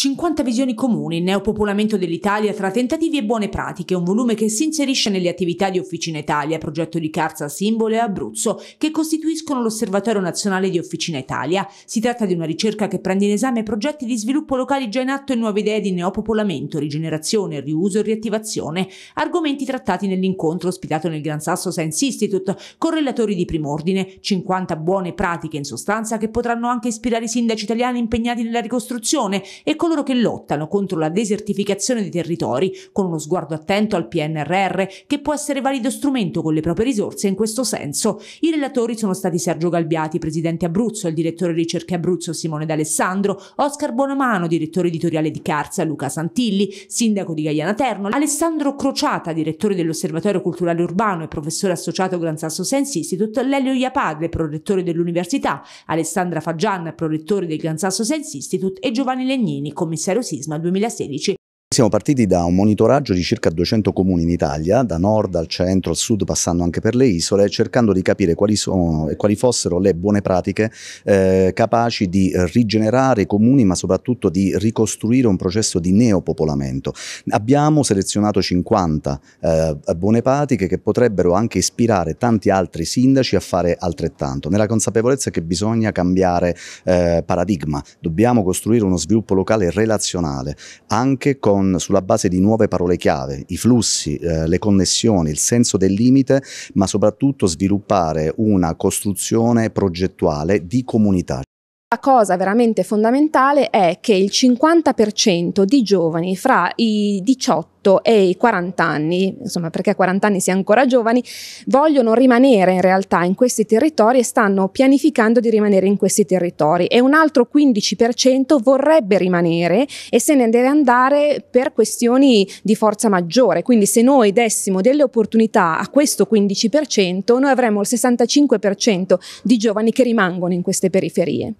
50 visioni comuni, neopopolamento dell'Italia tra tentativi e buone pratiche, un volume che si inserisce nelle attività di Officina Italia, progetto di Carza, Simbolo e Abruzzo, che costituiscono l'Osservatorio Nazionale di Officina Italia. Si tratta di una ricerca che prende in esame progetti di sviluppo locali già in atto e nuove idee di neopopolamento, rigenerazione, riuso e riattivazione, argomenti trattati nell'incontro ospitato nel Gran Sasso Science Institute con relatori di prim'ordine, 50 buone pratiche in sostanza che potranno anche ispirare i sindaci italiani impegnati nella ricostruzione e con coloro che lottano contro la desertificazione dei territori, con uno sguardo attento al PNRR, che può essere valido strumento con le proprie risorse in questo senso. I relatori sono stati Sergio Galbiati, presidente Abruzzo, il direttore ricerche Abruzzo Simone D'Alessandro, Oscar Bonamano, direttore editoriale di Carza, Luca Santilli, sindaco di Gaiana Terno, Alessandro Crociata, direttore dell'Osservatorio Culturale Urbano e professore associato Gran Sasso Sense Institute, Lelio Iapadre, prorettore dell'Università, Alessandra Faggian, prorettore del Gran Sasso Sense Institute e Giovanni Legnini, commissario Sisma 2016 siamo partiti da un monitoraggio di circa 200 comuni in Italia, da nord al centro, al sud, passando anche per le isole, cercando di capire quali sono e quali fossero le buone pratiche eh, capaci di rigenerare i comuni, ma soprattutto di ricostruire un processo di neopopolamento. Abbiamo selezionato 50 eh, buone pratiche che potrebbero anche ispirare tanti altri sindaci a fare altrettanto, nella consapevolezza che bisogna cambiare eh, paradigma, dobbiamo costruire uno sviluppo locale relazionale, anche con con, sulla base di nuove parole chiave, i flussi, eh, le connessioni, il senso del limite, ma soprattutto sviluppare una costruzione progettuale di comunità. La cosa veramente fondamentale è che il 50% di giovani fra i 18 e i 40 anni, insomma perché a 40 anni si è ancora giovani, vogliono rimanere in realtà in questi territori e stanno pianificando di rimanere in questi territori e un altro 15% vorrebbe rimanere e se ne deve andare per questioni di forza maggiore. Quindi se noi dessimo delle opportunità a questo 15%, noi avremmo il 65% di giovani che rimangono in queste periferie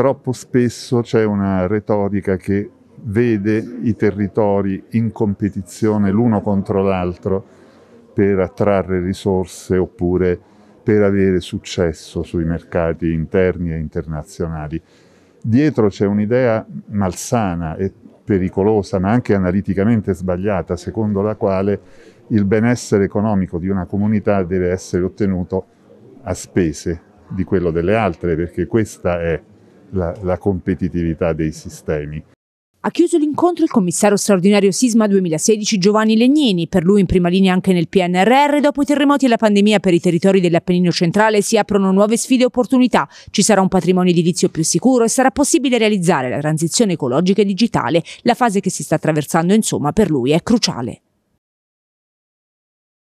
troppo spesso c'è una retorica che vede i territori in competizione l'uno contro l'altro per attrarre risorse oppure per avere successo sui mercati interni e internazionali. Dietro c'è un'idea malsana e pericolosa, ma anche analiticamente sbagliata, secondo la quale il benessere economico di una comunità deve essere ottenuto a spese di quello delle altre, perché questa è la, la competitività dei sistemi. Ha chiuso l'incontro il commissario straordinario Sisma 2016 Giovanni Legnini, per lui in prima linea anche nel PNRR, dopo i terremoti e la pandemia per i territori dell'Appennino centrale si aprono nuove sfide e opportunità, ci sarà un patrimonio edilizio più sicuro e sarà possibile realizzare la transizione ecologica e digitale, la fase che si sta attraversando insomma per lui è cruciale.